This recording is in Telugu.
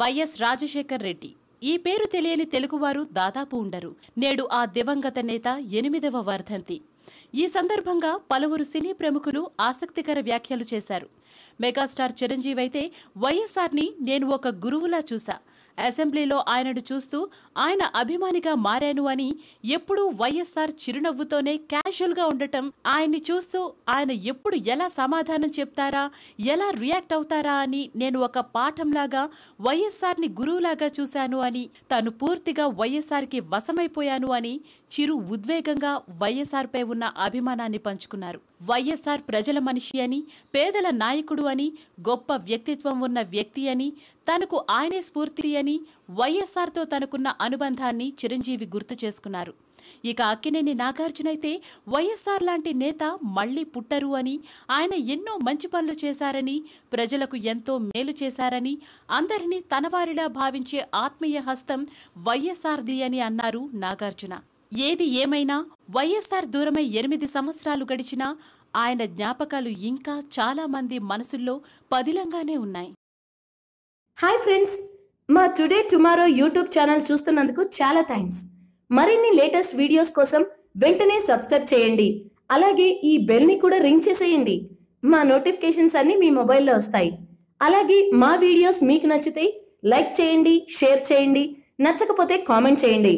వైఎస్ రాజశేఖర్ రెడ్డి ఈ పేరు తెలియని తెలుగువారు దాదాపు ఉండరు నేడు ఆ దివంగత నేత ఎనిమిదవ వర్ధంతి ఈ సందర్భంగా పలువురు సినీ ప్రముఖులు ఆసక్తికర వ్యాఖ్యలు చేశారు మెగాస్టార్ చిరంజీవి అయితే వైఎస్ఆర్ని నేను ఒక గురువులా చూశా అసెంబ్లీలో ఆయనను చూస్తూ ఆయన అభిమానిగా మారాను అని ఎప్పుడూ వైఎస్ఆర్ చిరునవ్వుతోనే గా ఉండటం ఆయన్ని చూస్తూ ఆయన ఎప్పుడు ఎలా సమాధానం చెప్తారా ఎలా రియాక్ట్ అవుతారా అని నేను ఒక పాఠంలాగా వైఎస్ఆర్ని గురువులాగా చూశాను అని తాను పూర్తిగా వైఎస్ఆర్కి వశమైపోయాను అని చిరు ఉద్వేగంగా వైఎస్ఆర్పై ఉన్న ఉన్న అభిమానాన్ని పంచుకున్నారు వైఎస్ఆర్ ప్రజల మనిషి అని పేదల నాయకుడు అని గొప్ప వ్యక్తిత్వం ఉన్న వ్యక్తి అని తనకు ఆయనే స్ఫూర్తి అని వైఎస్ఆర్తో తనకున్న అనుబంధాన్ని చిరంజీవి గుర్తు చేసుకున్నారు ఇక అక్కినేని నాగార్జునైతే వైఎస్ఆర్ లాంటి నేత మళ్లీ పుట్టరు అని ఆయన ఎన్నో మంచి పనులు చేశారని ప్రజలకు ఎంతో మేలు చేశారని అందరినీ తనవారిలా భావించే ఆత్మీయ హస్తం వైఎస్ఆర్ది అని అన్నారు నాగార్జున ఏది ఏమైనా వైఎస్ఆర్ దూరమై ఎనిమిది సంవత్సరాలు గడిచినా ఆయన జ్ఞాపకాలు ఇంకా చాలా మంది మనసుల్లో పదిలంగానే ఉన్నాయి హాయ్ ఫ్రెండ్స్ మా టుడే టుమారో యూట్యూబ్ ఛానల్ చూస్తున్నందుకు చాలా థ్యాంక్స్ మరిన్ని లేటెస్ట్ వీడియోస్ కోసం వెంటనే సబ్స్క్రైబ్ చేయండి అలాగే ఈ బెల్ ని కూడా రింగ్ చేసేయండి మా నోటిఫికేషన్స్ అన్ని మీ మొబైల్లో వస్తాయి అలాగే మా వీడియోస్ మీకు నచ్చితే లైక్ చేయండి షేర్ చేయండి నచ్చకపోతే కామెంట్ చేయండి